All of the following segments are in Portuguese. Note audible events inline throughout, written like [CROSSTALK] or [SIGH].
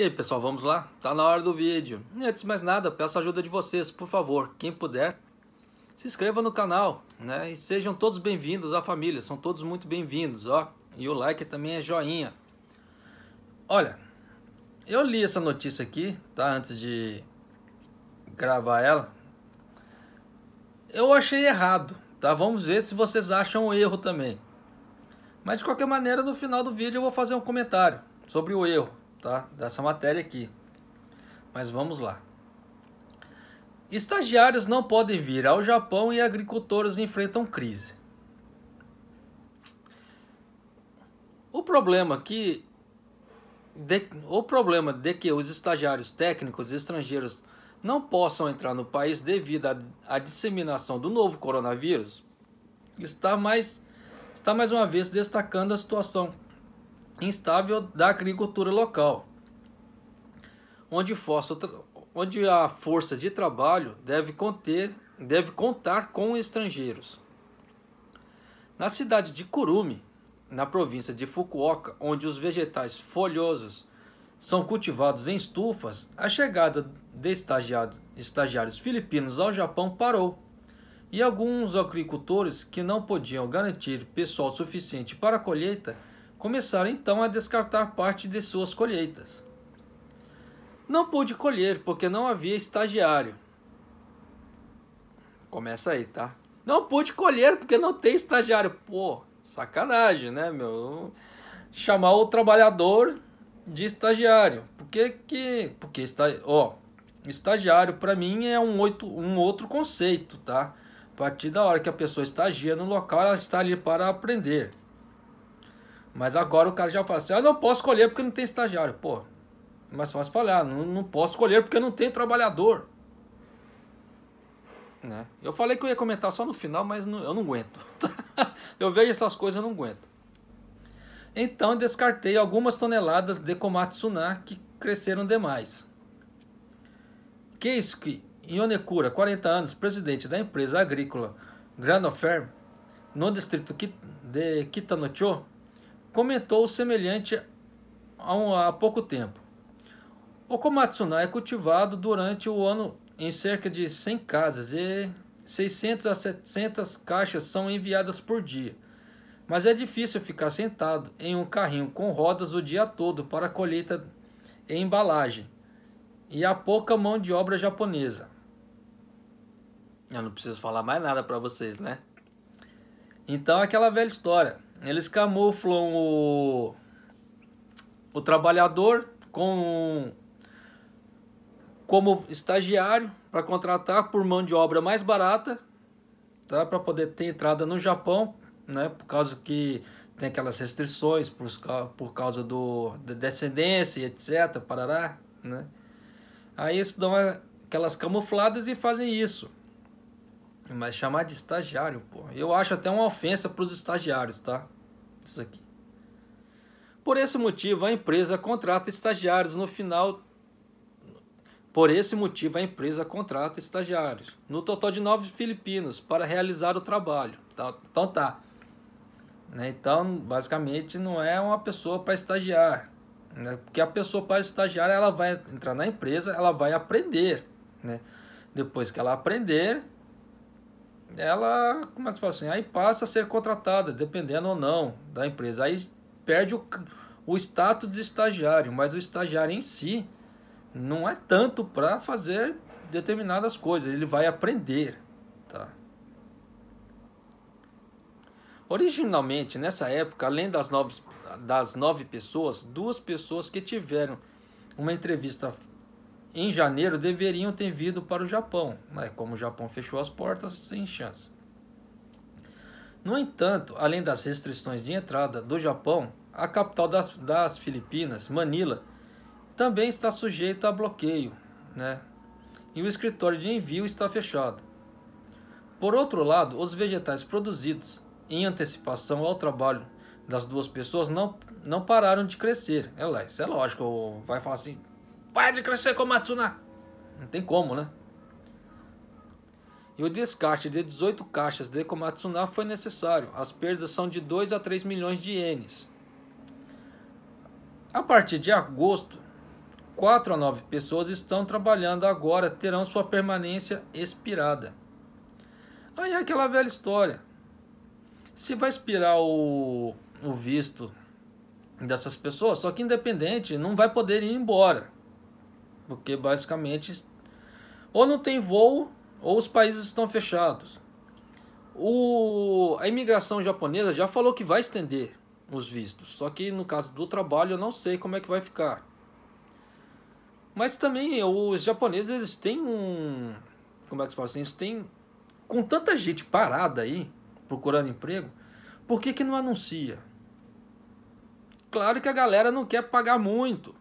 E aí pessoal, vamos lá? Tá na hora do vídeo. E antes de mais nada, peço a ajuda de vocês, por favor, quem puder, se inscreva no canal, né? E sejam todos bem-vindos à família, são todos muito bem-vindos, ó. E o like também é joinha. Olha, eu li essa notícia aqui, tá? Antes de gravar ela. Eu achei errado, tá? Vamos ver se vocês acham um erro também. Mas de qualquer maneira, no final do vídeo eu vou fazer um comentário sobre o erro tá? dessa matéria aqui. Mas vamos lá. Estagiários não podem vir ao Japão e agricultores enfrentam crise. O problema que de, o problema de que os estagiários técnicos estrangeiros não possam entrar no país devido à, disseminação do novo coronavírus está mais, está mais uma vez destacando a situação instável da agricultura local, onde, força, onde a força de trabalho deve, conter, deve contar com estrangeiros. Na cidade de Kurume, na província de Fukuoka, onde os vegetais folhosos são cultivados em estufas, a chegada de estagiários filipinos ao Japão parou. E alguns agricultores que não podiam garantir pessoal suficiente para a colheita começaram então a descartar parte de suas colheitas. Não pude colher porque não havia estagiário. Começa aí, tá? Não pude colher porque não tem estagiário. Pô, sacanagem, né, meu? Chamar o trabalhador de estagiário. Por que que... Porque, está... ó, estagiário para mim é um, oito, um outro conceito, tá? A partir da hora que a pessoa estagia no local, ela está ali para aprender. Mas agora o cara já fala assim: ah, não posso escolher porque não tem estagiário. Pô, mas é mais fácil falar: ah, não, não posso escolher porque não tem trabalhador. Né? Eu falei que eu ia comentar só no final, mas não, eu não aguento. [LAUGHS] eu vejo essas coisas, eu não aguento. Então descartei algumas toneladas de Komatsuná que cresceram demais. Keisuke Yonekura, 40 anos, presidente da empresa agrícola Granoferm, no distrito de Kitanocho, comentou semelhante há, um, há pouco tempo. O komatsuna é cultivado durante o ano em cerca de 100 casas e 600 a 700 caixas são enviadas por dia. Mas é difícil ficar sentado em um carrinho com rodas o dia todo para colheita e embalagem. E há pouca mão de obra japonesa. Eu não preciso falar mais nada para vocês, né? Então, aquela velha história. Eles camuflam o, o trabalhador com como estagiário para contratar por mão de obra mais barata, tá? Para poder ter entrada no Japão, né? Por causa que tem aquelas restrições por, por causa do da descendência, etc, parará, né? Aí eles dão aquelas camufladas e fazem isso. Mas chamar de estagiário, pô. Eu acho até uma ofensa para os estagiários, tá? Isso aqui. Por esse motivo, a empresa contrata estagiários no final. Por esse motivo, a empresa contrata estagiários no total de nove filipinos para realizar o trabalho. Tá? Então tá. Né? Então, basicamente, não é uma pessoa para estagiar. Né? Porque a pessoa para estagiar, ela vai entrar na empresa, ela vai aprender. Né? Depois que ela aprender, ela, como é que fala assim, aí passa a ser contratada, dependendo ou não da empresa. Aí perde o, o status de estagiário, mas o estagiário em si não é tanto para fazer determinadas coisas, ele vai aprender, tá? Originalmente, nessa época, além das nove, das nove pessoas, duas pessoas que tiveram uma entrevista em janeiro deveriam ter vindo para o Japão, mas como o Japão fechou as portas, sem chance. No entanto, além das restrições de entrada do Japão, a capital das, das Filipinas, Manila, também está sujeita a bloqueio, né? e o escritório de envio está fechado. Por outro lado, os vegetais produzidos em antecipação ao trabalho das duas pessoas não, não pararam de crescer. É lá, isso é lógico, vai falar assim, Vai de crescer com Matsuna, Não tem como, né? E o descarte de 18 caixas de Komatsuna foi necessário. As perdas são de 2 a 3 milhões de ienes. A partir de agosto, 4 a 9 pessoas estão trabalhando agora, terão sua permanência expirada. Aí é aquela velha história. Se vai expirar o, o visto dessas pessoas, só que independente, não vai poder ir embora porque basicamente ou não tem voo ou os países estão fechados. O, a imigração japonesa já falou que vai estender os vistos, só que no caso do trabalho eu não sei como é que vai ficar. Mas também os japoneses eles têm um, como é que se fala assim, eles têm com tanta gente parada aí procurando emprego, por que que não anuncia? Claro que a galera não quer pagar muito,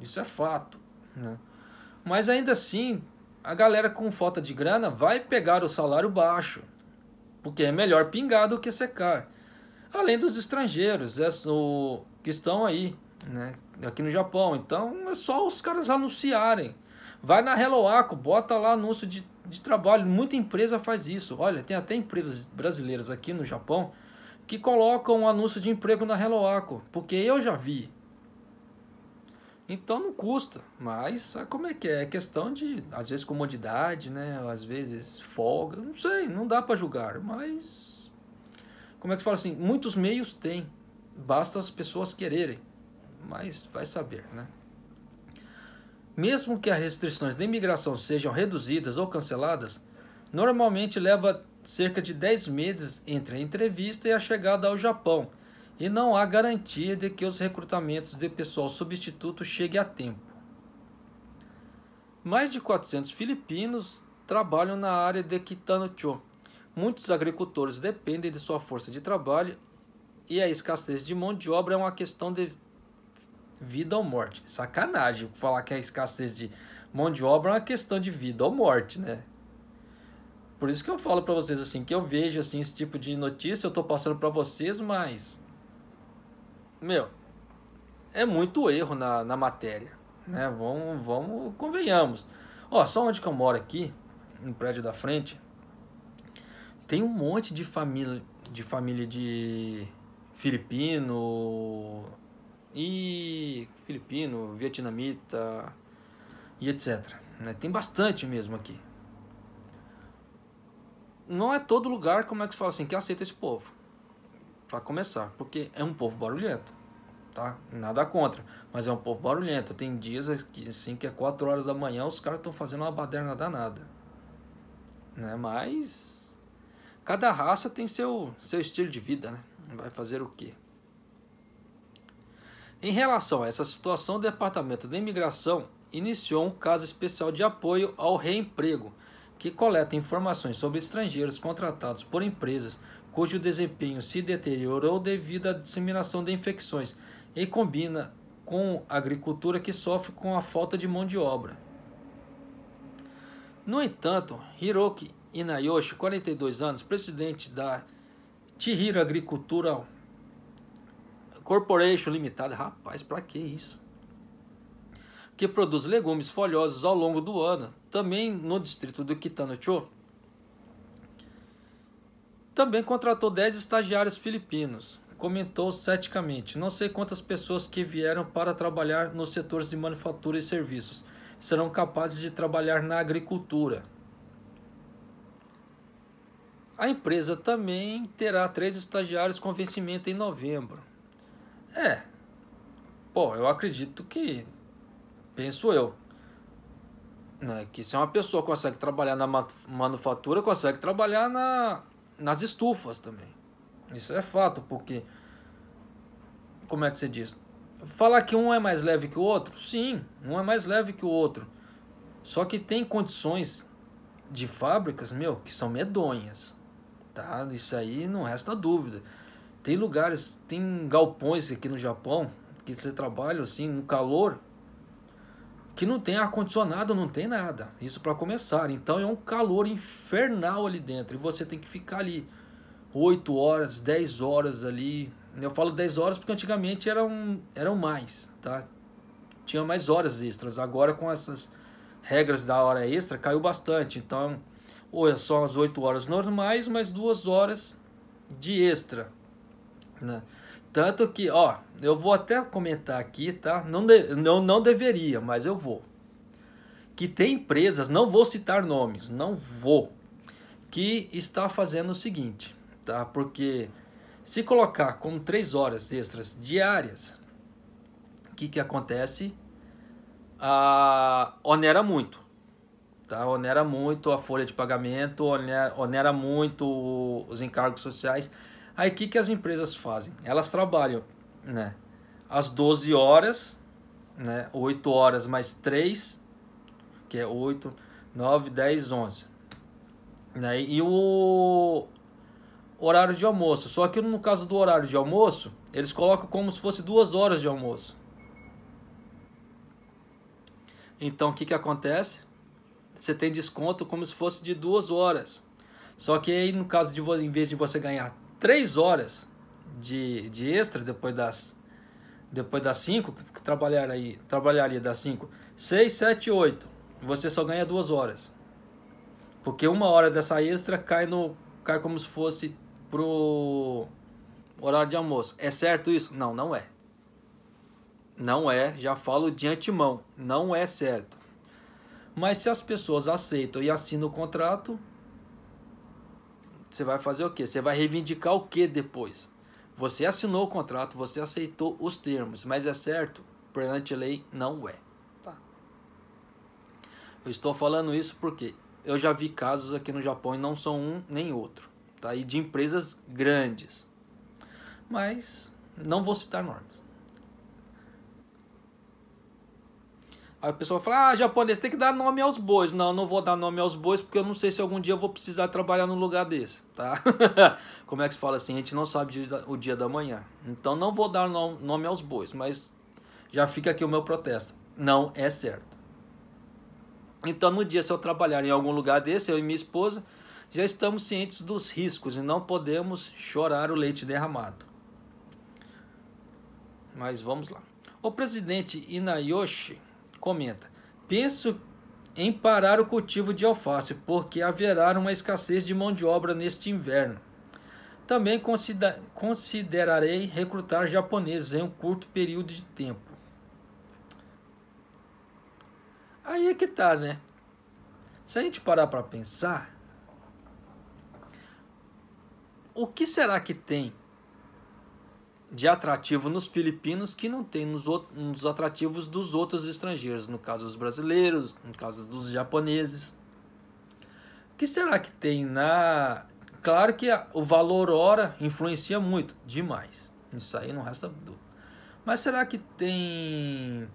isso é fato, né? Mas ainda assim, a galera com falta de grana vai pegar o salário baixo, porque é melhor pingar do que secar. Além dos estrangeiros é, o, que estão aí, né, aqui no Japão. Então é só os caras anunciarem. Vai na Helloaco, bota lá anúncio de, de trabalho. Muita empresa faz isso. Olha, tem até empresas brasileiras aqui no Japão que colocam anúncio de emprego na Helloaco, porque eu já vi. Então não custa, mas sabe como é que é? É questão de, às vezes, comodidade, né? Às vezes folga, não sei, não dá para julgar, mas. Como é que se fala assim? Muitos meios tem, basta as pessoas quererem, mas vai saber, né? Mesmo que as restrições de imigração sejam reduzidas ou canceladas, normalmente leva cerca de 10 meses entre a entrevista e a chegada ao Japão e não há garantia de que os recrutamentos de pessoal substituto cheguem a tempo. Mais de 400 filipinos trabalham na área de Quitanocho. Muitos agricultores dependem de sua força de trabalho e a escassez de mão de obra é uma questão de vida ou morte. Sacanagem falar que a escassez de mão de obra é uma questão de vida ou morte, né? Por isso que eu falo para vocês assim, que eu vejo assim esse tipo de notícia, eu tô passando para vocês, mas meu, é muito erro na, na matéria, né? Vamos, vamos, convenhamos. Ó, só onde que eu moro aqui, no prédio da frente, tem um monte de família de família de filipino e filipino, vietnamita e etc. Né? Tem bastante mesmo aqui. Não é todo lugar, como é que fala assim, que aceita esse povo para começar, porque é um povo barulhento, tá? Nada contra, mas é um povo barulhento. Tem dias que assim que é 4 horas da manhã os caras estão fazendo uma baderna danada. Né? Mas cada raça tem seu seu estilo de vida, né? Vai fazer o quê? Em relação a essa situação, o Departamento da Imigração iniciou um caso especial de apoio ao reemprego, que coleta informações sobre estrangeiros contratados por empresas cujo desempenho se deteriorou devido à disseminação de infecções e combina com a agricultura que sofre com a falta de mão de obra. No entanto, Hiroki Inayoshi, 42 anos, presidente da Chihiro Agricultural Corporation Limitada, rapaz, para que isso? Que produz legumes folhosos ao longo do ano, também no distrito do Kitano-cho, também contratou 10 estagiários filipinos. Comentou ceticamente: Não sei quantas pessoas que vieram para trabalhar nos setores de manufatura e serviços serão capazes de trabalhar na agricultura. A empresa também terá três estagiários com vencimento em novembro. É, bom, eu acredito que, penso eu, né, que se uma pessoa consegue trabalhar na manufatura, consegue trabalhar na nas estufas também. Isso é fato, porque. Como é que se diz? Falar que um é mais leve que o outro? Sim, um é mais leve que o outro. Só que tem condições de fábricas, meu, que são medonhas. Tá? Isso aí não resta dúvida. Tem lugares, tem galpões aqui no Japão que você trabalha assim no calor que não tem ar-condicionado, não tem nada. Isso para começar. Então é um calor infernal ali dentro. E você tem que ficar ali 8 horas, 10 horas ali. Eu falo 10 horas porque antigamente eram, eram mais, tá? Tinha mais horas extras. Agora com essas regras da hora extra caiu bastante. Então, ou é só as 8 horas normais, mais duas horas de extra, né? Tanto que, ó, eu vou até comentar aqui, tá? Não, de, não, não deveria, mas eu vou. Que tem empresas, não vou citar nomes, não vou, que está fazendo o seguinte, tá? Porque se colocar como três horas extras diárias, o que, que acontece? Ah, onera muito. Tá? Onera muito a folha de pagamento, onera, onera muito os encargos sociais. Aí o que, que as empresas fazem? Elas trabalham né, às 12 horas, né, 8 horas mais 3, que é 8, 9, 10, 11. Né, e o horário de almoço. Só que no caso do horário de almoço, eles colocam como se fosse duas horas de almoço. Então o que, que acontece? Você tem desconto como se fosse de duas horas. Só que aí no caso de em vez de você ganhar três horas de, de extra depois das depois das 5, trabalhar aí, trabalharia das cinco seis sete oito Você só ganha duas horas. Porque uma hora dessa extra cai no cai como se fosse pro horário de almoço. É certo isso? Não, não é. Não é, já falo de antemão, não é certo. Mas se as pessoas aceitam e assinam o contrato, você vai fazer o quê? Você vai reivindicar o que depois? Você assinou o contrato, você aceitou os termos, mas é certo? Perante lei, não é. Tá. Eu estou falando isso porque eu já vi casos aqui no Japão e não são um nem outro. Tá? E de empresas grandes. Mas não vou citar normas Aí a pessoa fala, ah, japonês, tem que dar nome aos bois. Não, não vou dar nome aos bois, porque eu não sei se algum dia eu vou precisar trabalhar num lugar desse, tá? [LAUGHS] Como é que se fala assim? A gente não sabe o dia da manhã. Então não vou dar nome aos bois, mas já fica aqui o meu protesto. Não é certo. Então no dia, se eu trabalhar em algum lugar desse, eu e minha esposa, já estamos cientes dos riscos e não podemos chorar o leite derramado. Mas vamos lá. O presidente Inayoshi comenta: Penso em parar o cultivo de alface, porque haverá uma escassez de mão de obra neste inverno. Também considerarei recrutar japoneses em um curto período de tempo. Aí é que tá, né? Se a gente parar para pensar, o que será que tem de atrativo nos filipinos que não tem nos, outros, nos atrativos dos outros estrangeiros, no caso dos brasileiros, no caso dos japoneses. O que será que tem na. Claro que a, o valor hora influencia muito, demais. Isso aí não resta dúvida. Mas será que tem.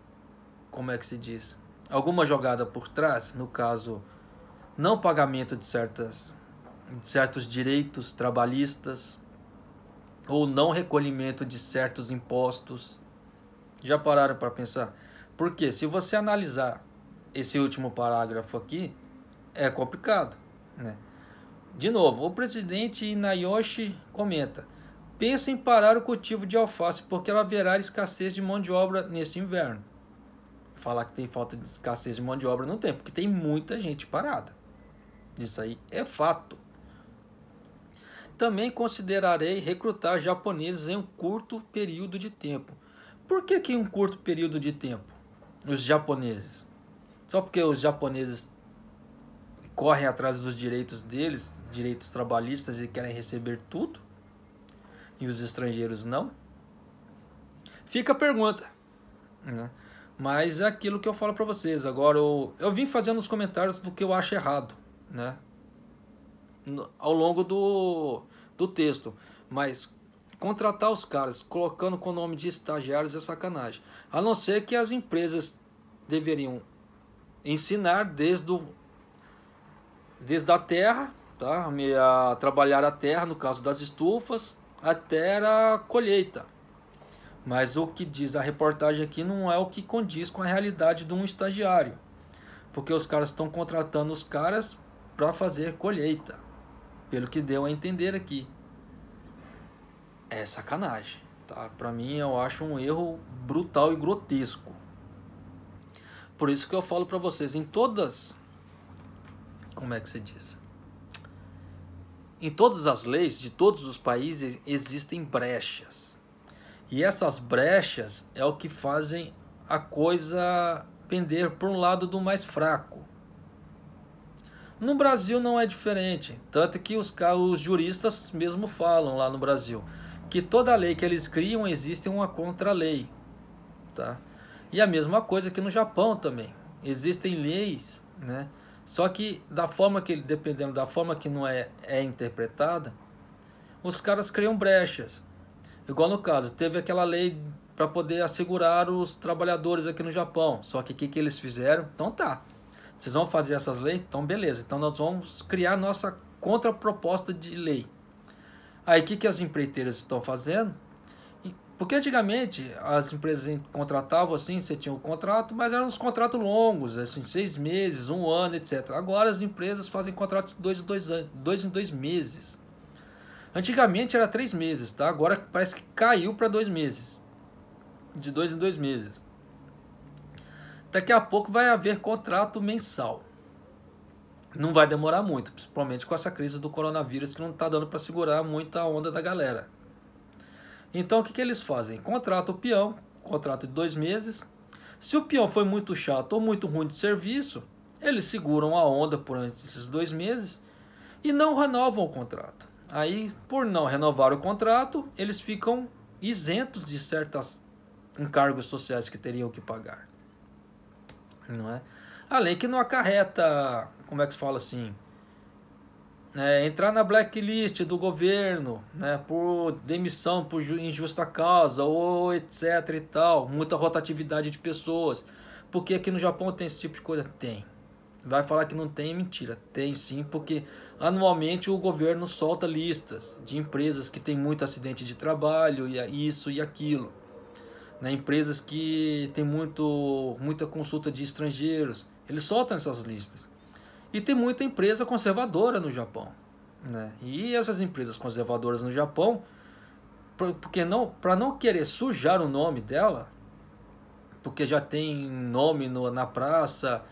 Como é que se diz? Alguma jogada por trás? No caso, não pagamento de, certas, de certos direitos trabalhistas ou não recolhimento de certos impostos. Já pararam para pensar? Porque se você analisar esse último parágrafo aqui, é complicado, né? De novo, o presidente Inayoshi comenta: pensa em parar o cultivo de alface porque haverá escassez de mão de obra nesse inverno. Falar que tem falta de escassez de mão de obra não tem, porque tem muita gente parada. Isso aí é fato também considerarei recrutar japoneses em um curto período de tempo. Por que, que um curto período de tempo? Os japoneses. Só porque os japoneses correm atrás dos direitos deles, direitos trabalhistas e querem receber tudo? E os estrangeiros não? Fica a pergunta. Né? Mas é aquilo que eu falo para vocês. Agora, eu, eu vim fazendo os comentários do que eu acho errado, né? ao longo do, do texto, mas contratar os caras colocando com o nome de estagiários é sacanagem. A não ser que as empresas deveriam ensinar desde, o, desde a terra, tá? a trabalhar a terra, no caso das estufas, até a colheita. Mas o que diz a reportagem aqui não é o que condiz com a realidade de um estagiário. Porque os caras estão contratando os caras para fazer colheita pelo que deu a entender aqui. É sacanagem, tá? Para mim eu acho um erro brutal e grotesco. Por isso que eu falo para vocês em todas como é que se diz? Em todas as leis de todos os países existem brechas. E essas brechas é o que fazem a coisa pender para um lado do mais fraco. No Brasil não é diferente, tanto que os, os juristas mesmo falam lá no Brasil que toda lei que eles criam existe uma contra-lei, tá? E a mesma coisa que no Japão também. Existem leis, né? Só que da forma que dependendo da forma que não é é interpretada, os caras criam brechas. Igual no caso, teve aquela lei para poder assegurar os trabalhadores aqui no Japão. Só que o que, que eles fizeram? Então tá vocês vão fazer essas leis? Então, beleza. Então, nós vamos criar nossa contraproposta de lei. Aí, o que, que as empreiteiras estão fazendo? Porque antigamente as empresas contratavam assim, você tinha um contrato, mas eram uns contratos longos, assim, seis meses, um ano, etc. Agora as empresas fazem contratos dois, dois, anos, dois em dois meses. Antigamente era três meses, tá? Agora parece que caiu para dois meses. De dois em dois meses. Daqui a pouco vai haver contrato mensal. Não vai demorar muito, principalmente com essa crise do coronavírus que não está dando para segurar muito a onda da galera. Então o que, que eles fazem? Contrata o peão, contrato de dois meses. Se o peão foi muito chato ou muito ruim de serviço, eles seguram a onda por esses dois meses e não renovam o contrato. Aí, por não renovar o contrato, eles ficam isentos de certos encargos sociais que teriam que pagar não é? Além que não acarreta, como é que se fala assim, é, entrar na blacklist do governo, né, por demissão por injusta causa ou etc e tal, muita rotatividade de pessoas. Porque aqui no Japão tem esse tipo de coisa? Tem. Vai falar que não tem, mentira. Tem sim, porque anualmente o governo solta listas de empresas que tem muito acidente de trabalho e isso e aquilo né, empresas que tem muito, muita consulta de estrangeiros, eles soltam essas listas. E tem muita empresa conservadora no Japão. Né? E essas empresas conservadoras no Japão, porque não para não querer sujar o nome dela, porque já tem nome no, na praça,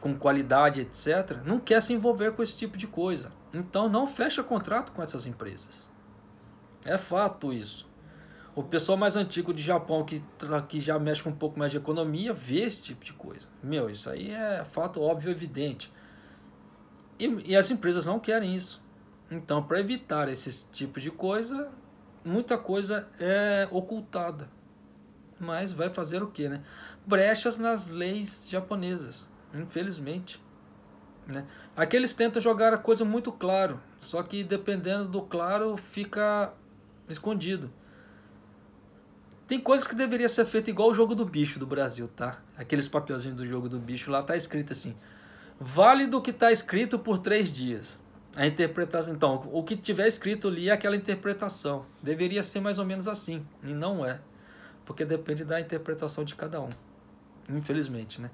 com qualidade, etc., não quer se envolver com esse tipo de coisa. Então não fecha contrato com essas empresas. É fato isso. O pessoal mais antigo de Japão, que, que já mexe com um pouco mais de economia, vê esse tipo de coisa. Meu, isso aí é fato óbvio, evidente. E, e as empresas não querem isso. Então, para evitar esse tipo de coisa, muita coisa é ocultada. Mas vai fazer o quê, né? Brechas nas leis japonesas, infelizmente. Né? Aqui eles tentam jogar a coisa muito claro, só que dependendo do claro, fica escondido. Tem coisas que deveria ser feita igual o jogo do bicho do Brasil, tá? Aqueles papelzinhos do jogo do bicho lá tá escrito assim: válido o que tá escrito por três dias. A interpretação. Então, o que tiver escrito ali é aquela interpretação. Deveria ser mais ou menos assim. E não é. Porque depende da interpretação de cada um. Infelizmente, né?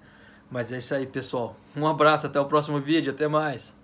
Mas é isso aí, pessoal. Um abraço, até o próximo vídeo, até mais.